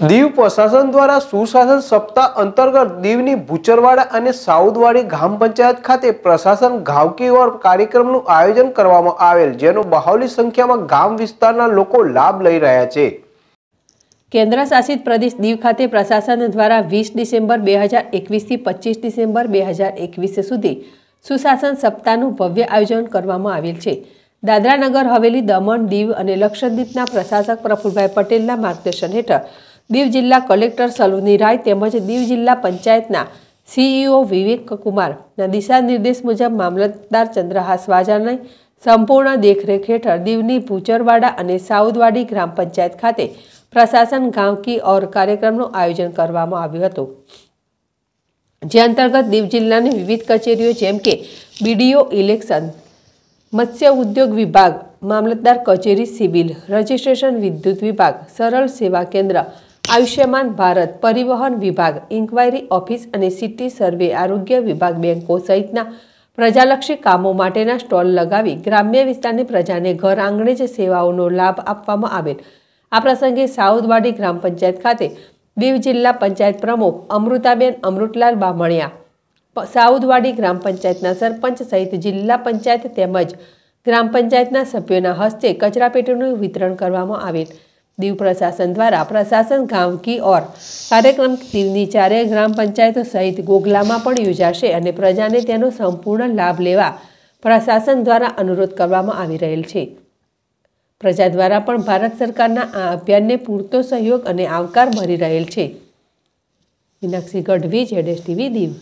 દીવ પ્રશાસન દ્વારા સુશાસન સપ્તાહ અંતર્ગત દીવની ભૂચરવાડા અને સાઉદવાડી ગ્રામ પંચાયત ખાતે પ્રશાસન ઘાવકી ઓર કાર્યક્રમનું આયોજન કરવામાં આવેલ જેનો બહાવલી સંખ્યામાં ગામ વિસ્તારના લોકો લાભ લઈ રહ્યા છે કેન્દ્ર શાસિત પ્રદેશ દીવ ખાતે પ્રશાસન દ્વારા વીસ ડિસેમ્બર બે હજાર એકવીસથી પચીસ ડિસેમ્બર બે હજાર એકવીસ સુધી સુશાસન સપ્તાહનું ભવ્ય આયોજન કરવામાં આવેલ છે દાદરાનગર હવેલી દમણ દીવ અને લક્ષદ્વીપના પ્રશાસક પ્રફુલભાઈ પટેલના માર્ગદર્શન હેઠળ દીવ જિલ્લા કલેક્ટર સલુની રાય તેમજ દીવ જિલ્લા પંચાયતના સીઈઓ વિવેક કુમારના દિશા નિર્દેશ મુજબ મામલતદાર ચંદ્રહાસ વાજાને સંપૂર્ણ દેખરેખ હેઠળ દીવની ભૂચરવાડા અને સાઉદવાડી ગ્રામ પંચાયત ખાતે પ્રશાસન ગાંવ ઓર કાર્યક્રમનું આયોજન કરવામાં આવ્યું હતું જે અંતર્ગત દીવ જિલ્લાની વિવિધ કચેરીઓ જેમ કે બીડીઓ ઇલેક્શન મત્સ્ય ઉદ્યોગ વિભાગ મામલતદાર કચેરી સિવિલ રજિસ્ટ્રેશન વિદ્યુત વિભાગ સરળ સેવા કેન્દ્ર આયુષ્યમાન ભારત પરિવહન વિભાગ ઇન્ક્વાયરી ઓફિસ અને સિટી સર્વે આરોગ્ય વિભાગ બેંકો સહિતના પ્રજાલક્ષી કામો માટેના સ્ટોલ લગાવી ગ્રામ્ય વિસ્તારની પ્રજાને ઘર આંગણે જ સેવાઓનો લાભ આપવામાં આવેલ આ પ્રસંગે સાઉદવાડી ગ્રામ પંચાયત ખાતે દીવ જિલ્લા પંચાયત પ્રમુખ અમૃતાબેન અમૃતલાલ બામણિયા સાઉદવાડી ગ્રામ પંચાયતના સરપંચ સહિત જિલ્લા પંચાયત તેમજ ગ્રામ પંચાયતના સભ્યોના હસ્તે કચરાપેટીનું વિતરણ કરવામાં આવેલ દીવ પ્રશાસન દ્વારા પ્રશાસન ગામ કી ઓર કાર્યક્રમ દીવની ચારેય ગ્રામ પંચાયતો સહિત ગોગલામાં પણ યોજાશે અને પ્રજાને તેનો સંપૂર્ણ લાભ લેવા પ્રશાસન દ્વારા અનુરોધ કરવામાં આવી રહેલ છે પ્રજા દ્વારા પણ ભારત સરકારના આ અભિયાનને પૂરતો સહયોગ અને આવકાર મળી રહેલ છે મીનાક્ષી ગઢવી જેડેશ ટીવી દીવ